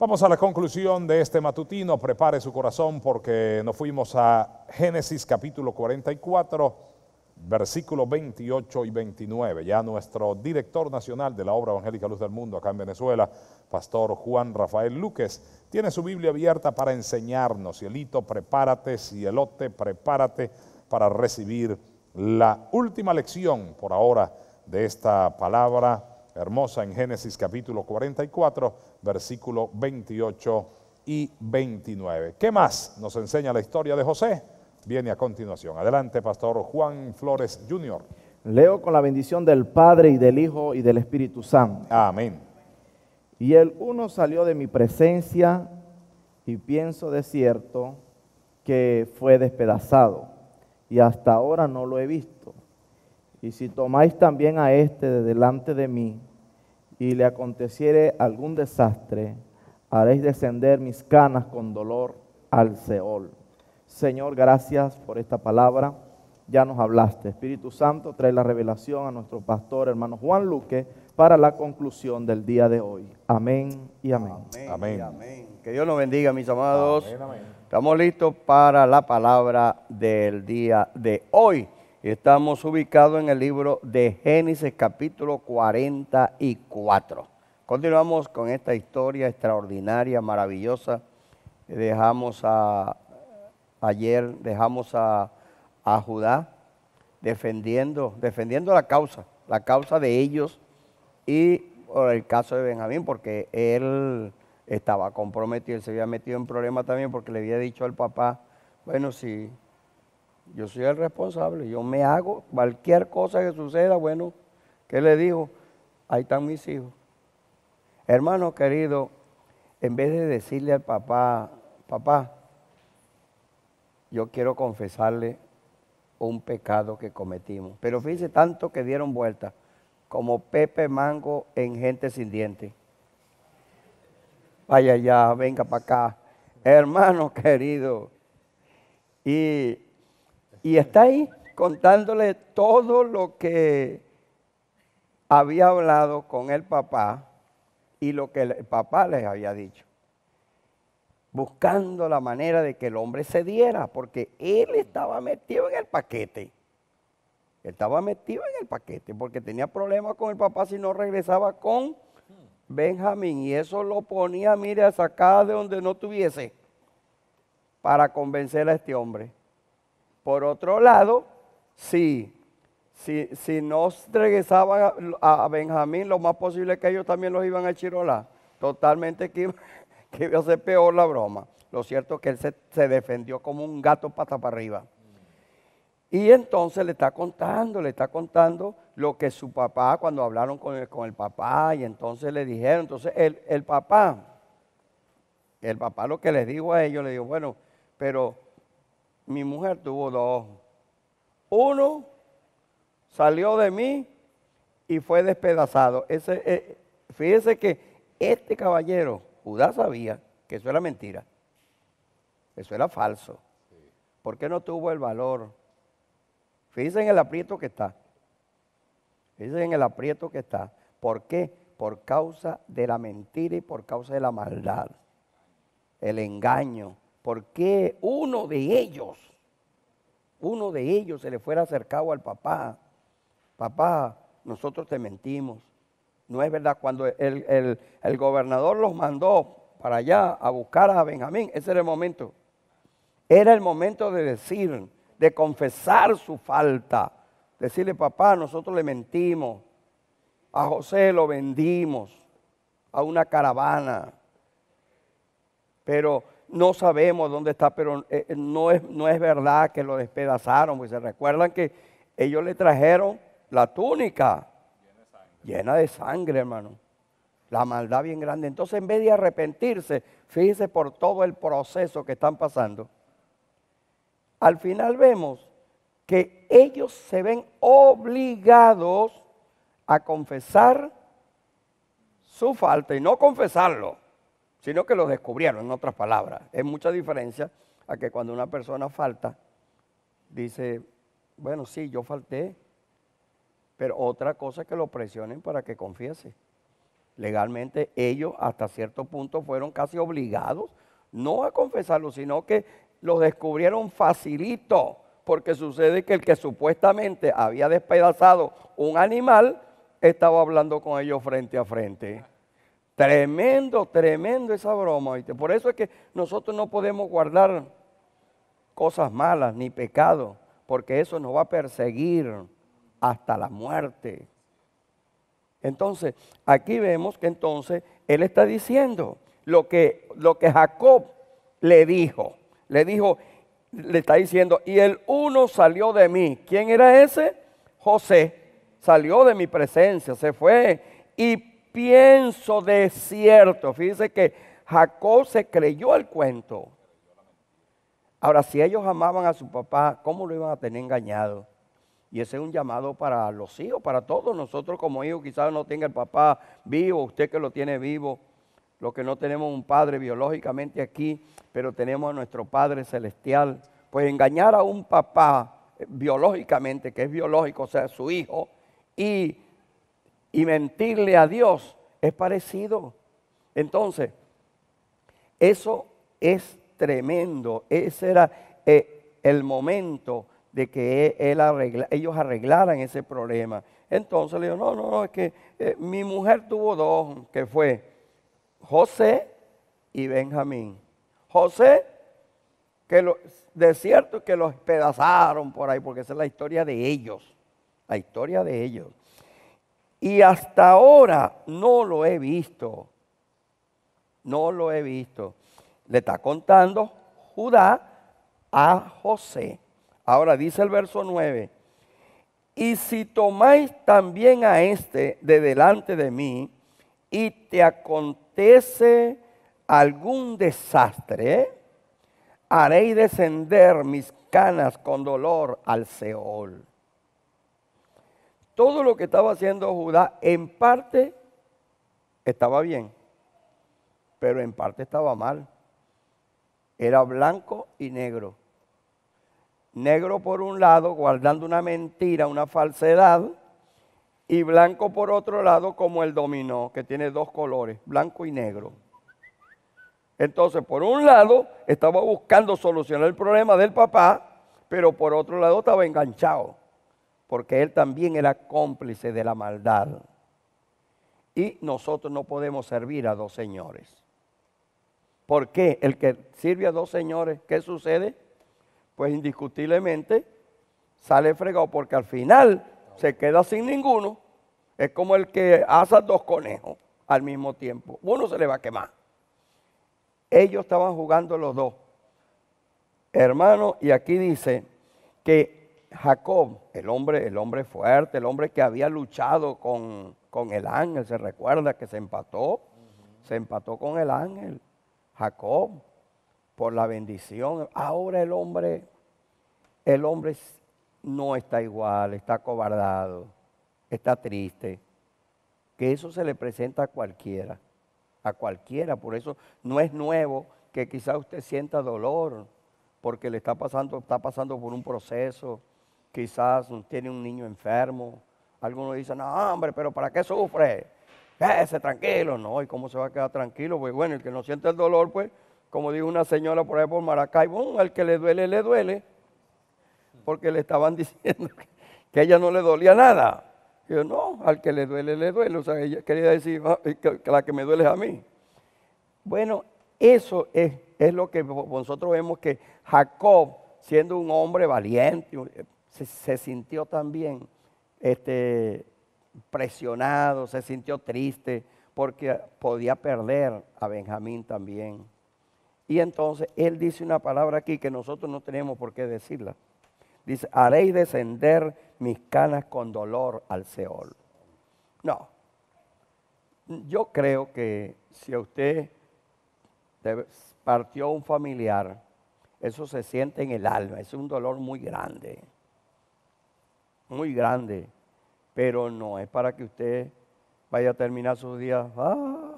Vamos a la conclusión de este matutino. Prepare su corazón porque nos fuimos a Génesis capítulo 44, versículos 28 y 29. Ya nuestro director nacional de la obra evangélica Luz del Mundo acá en Venezuela, Pastor Juan Rafael Luquez, tiene su Biblia abierta para enseñarnos. Cielito, prepárate, cielote, prepárate para recibir la última lección por ahora de esta palabra hermosa en Génesis capítulo 44, versículo 28 y 29. ¿Qué más nos enseña la historia de José? Viene a continuación. Adelante, Pastor Juan Flores Jr. Leo con la bendición del Padre y del Hijo y del Espíritu Santo. Amén. Y el uno salió de mi presencia y pienso de cierto que fue despedazado y hasta ahora no lo he visto. Y si tomáis también a este de delante de mí, y le aconteciere algún desastre, haréis descender mis canas con dolor al Seol. Señor, gracias por esta palabra. Ya nos hablaste. Espíritu Santo, trae la revelación a nuestro pastor, hermano Juan Luque, para la conclusión del día de hoy. Amén y amén. Amén. Que Dios nos bendiga, mis amados. Estamos listos para la palabra del día de hoy. Estamos ubicados en el libro de Génesis capítulo 44. Continuamos con esta historia extraordinaria, maravillosa. Dejamos a, ayer, dejamos a, Judá defendiendo, defendiendo la causa, la causa de ellos y por el caso de Benjamín, porque él estaba comprometido, él se había metido en problemas también porque le había dicho al papá, bueno, si yo soy el responsable, yo me hago cualquier cosa que suceda, bueno, ¿qué le digo? Ahí están mis hijos. Hermano querido, en vez de decirle al papá, papá, yo quiero confesarle un pecado que cometimos. Pero fíjese tanto que dieron vuelta, como Pepe Mango en Gente sin Dientes. Vaya ya, venga para acá. Hermano querido. Y y está ahí contándole todo lo que había hablado con el papá y lo que el papá les había dicho. Buscando la manera de que el hombre cediera, porque él estaba metido en el paquete. Él estaba metido en el paquete porque tenía problemas con el papá si no regresaba con Benjamín. Y eso lo ponía, mire, sacado de donde no tuviese para convencer a este hombre. Por otro lado, si, si no regresaban a, Benjamín, lo más posible es que ellos también los iban a chirolar. Totalmente que iba, a ser peor la broma. Lo cierto es que él se, defendió como un gato pata para arriba. Y entonces le está contando, le está contando lo que su papá, cuando hablaron con el, papá, y entonces le dijeron, entonces el, el papá, el papá lo que les dijo a ellos, le dijo, bueno, pero mi mujer tuvo dos Uno salió de mí y fue despedazado. Ese, eh, fíjese que este caballero, Judá sabía que eso era mentira. Eso era falso. ¿Por qué no tuvo el valor? Fíjense en el aprieto que está. Fíjense en el aprieto que está. ¿Por qué? Por causa de la mentira y por causa de la maldad. El engaño. ¿Por qué uno de ellos, uno de ellos se le fuera acercado al papá, papá, nosotros te mentimos. No es verdad, cuando el, el gobernador los mandó para allá a buscar a Benjamín, ese era el momento. Era el momento de decir, de confesar su falta. Decirle, papá, nosotros le mentimos. A José lo vendimos a una caravana. Pero no sabemos dónde está, pero eh, eh, no es, no es verdad que lo despedazaron, pues se recuerdan que ellos le trajeron la túnica llena de sangre, hermano. La maldad bien grande. Entonces, en vez de arrepentirse, fíjense por todo el proceso que están pasando. Al final vemos que ellos se ven obligados a confesar su falta y no confesarlo sino que los descubrieron, en otras palabras. Es mucha diferencia a que cuando una persona falta, dice, bueno, sí, yo falté, pero otra cosa es que lo presionen para que confiese. Legalmente ellos hasta cierto punto fueron casi obligados, no a confesarlo, sino que lo descubrieron facilito, porque sucede que el que supuestamente había despedazado un animal estaba hablando con ellos frente a frente. Tremendo, tremendo esa broma, Por eso es que nosotros no podemos guardar cosas malas ni pecado, porque eso nos va a perseguir hasta la muerte. Entonces, aquí vemos que entonces él está diciendo lo que, lo que Jacob le dijo. Le dijo, le está diciendo, y el uno salió de mí. ¿Quién era ese? José. Salió de mi presencia, se fue y pienso de cierto. Fíjese que Jacob se creyó el cuento. Ahora, si ellos amaban a su papá, ¿cómo lo iban a tener engañado? Y ese es un llamado para los hijos, para todos nosotros como hijos, quizás no tenga el papá vivo, usted que lo tiene vivo, los que no tenemos un padre biológicamente aquí, pero tenemos a nuestro Padre Celestial. Pues engañar a un papá biológicamente, que es biológico, o sea, su hijo, y y mentirle a Dios es parecido. Entonces, eso es tremendo. Ese era eh, el momento de que e, él ellos arreglaran ese problema. Entonces le digo, no, no, no, es que eh, mi mujer tuvo dos, que fue José y Benjamín. José, que de cierto que los pedazaron por ahí, porque esa es la historia de ellos, la historia de ellos. Y hasta ahora no lo he visto. No lo he visto. Le está contando Judá a José. Ahora dice el verso 9. Y si tomáis también a este de delante de mí y te acontece algún desastre, haréis descender mis canas con dolor al Seol todo lo que estaba haciendo Judá en parte estaba bien, pero en parte estaba mal. Era blanco y negro. Negro por un lado, guardando una mentira, una falsedad, y blanco por otro lado, como el dominó, que tiene dos colores, blanco y negro. Entonces, por un lado, estaba buscando solucionar el problema del papá, pero por otro lado estaba enganchado porque él también era cómplice de la maldad. Y nosotros no podemos servir a dos señores. ¿Por qué? El que sirve a dos señores, ¿qué sucede? Pues indiscutiblemente sale fregado porque al final se queda sin ninguno. Es como el que asa dos conejos al mismo tiempo. Uno se le va a quemar. Ellos estaban jugando los dos. Hermano, y aquí dice que Jacob, el hombre, el hombre fuerte, el hombre que había luchado con, el ángel, se recuerda que se empató, se empató con el ángel, Jacob, por la bendición. Ahora el hombre, el hombre no está igual, está cobardado, está triste, que eso se le presenta a cualquiera, a cualquiera, por eso no es nuevo que quizá usted sienta dolor porque le está pasando, está pasando por un proceso, quizás tiene un niño enfermo. Algunos dicen, no, hombre, pero ¿para qué sufre? Quédese tranquilo. No, ¿y cómo se va a quedar tranquilo? Pues bueno, el que no siente el dolor, pues, como dijo una señora por ahí por Maracaibo, al que le duele, le duele. Porque le estaban diciendo que, a ella no le dolía nada. yo, no, al que le duele, le duele. O sea, ella quería decir, ah, que la que me duele es a mí. Bueno, eso es, es lo que nosotros vemos que Jacob, siendo un hombre valiente, se, sintió también este, presionado, se sintió triste porque podía perder a Benjamín también. Y entonces él dice una palabra aquí que nosotros no tenemos por qué decirla. Dice, haréis descender mis canas con dolor al Seol. No. Yo creo que si a usted partió un familiar, eso se siente en el alma, es un dolor muy grande muy grande, pero no es para que usted vaya a terminar sus días ah,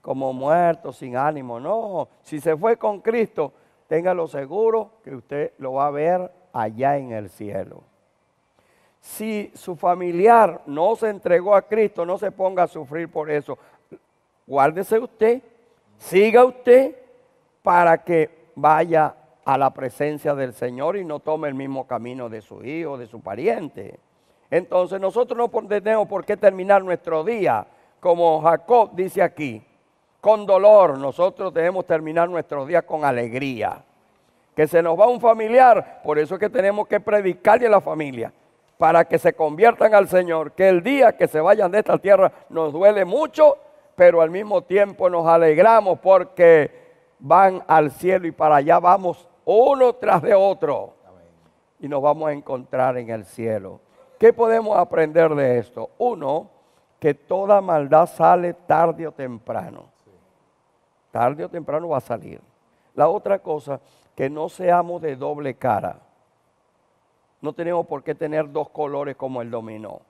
como muerto, sin ánimo. No, si se fue con Cristo, téngalo seguro que usted lo va a ver allá en el cielo. Si su familiar no se entregó a Cristo, no se ponga a sufrir por eso. Guárdese usted, siga usted para que vaya a la presencia del Señor y no tome el mismo camino de su hijo, de su pariente. Entonces nosotros no tenemos por qué terminar nuestro día, como Jacob dice aquí, con dolor. Nosotros debemos terminar nuestro día con alegría. Que se nos va un familiar, por eso es que tenemos que predicarle a la familia, para que se conviertan al Señor, que el día que se vayan de esta tierra nos duele mucho, pero al mismo tiempo nos alegramos porque van al cielo y para allá vamos uno tras de otro. Y nos vamos a encontrar en el cielo. ¿Qué podemos aprender de esto? Uno, que toda maldad sale tarde o temprano. Tarde o temprano va a salir. La otra cosa, que no seamos de doble cara. No tenemos por qué tener dos colores como el dominó.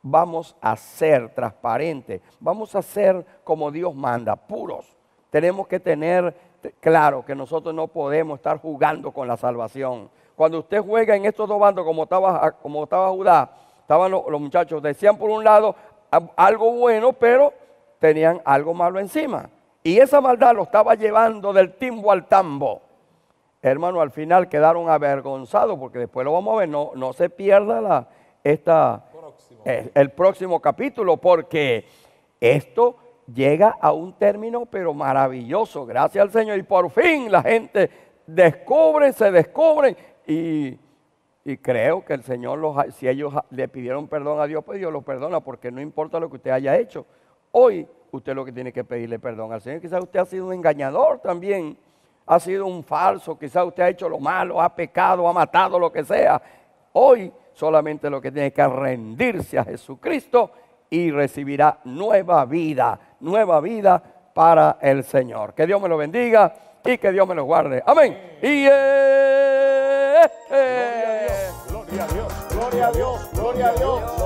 Vamos a ser transparentes, vamos a ser como Dios manda, puros. Tenemos que tener claro que nosotros no podemos estar jugando con la salvación. Cuando usted juega en estos dos bandos, como estaba, como estaba Judá, estaban los, muchachos, decían por un lado algo bueno, pero tenían algo malo encima. Y esa maldad lo estaba llevando del timbo al tambo. Hermano, al final quedaron avergonzados, porque después lo vamos a ver, no, no se pierda eh, el próximo capítulo, porque esto llega a un término pero maravilloso, gracias al Señor. Y por fin la gente descubre, se descubre y, creo que el Señor, los, si ellos le pidieron perdón a Dios, pues Dios los perdona porque no importa lo que usted haya hecho. Hoy usted lo que tiene que pedirle perdón al Señor. Quizás usted ha sido un engañador también, ha sido un falso, quizás usted ha hecho lo malo, ha pecado, ha matado, lo que sea. Hoy solamente lo que tiene que rendirse a Jesucristo y recibirá nueva vida, nueva vida para el Señor. Que Dios me lo bendiga y que Dios me lo guarde. Amén. Y gloria a Dios, gloria a Dios. Gloria a Dios.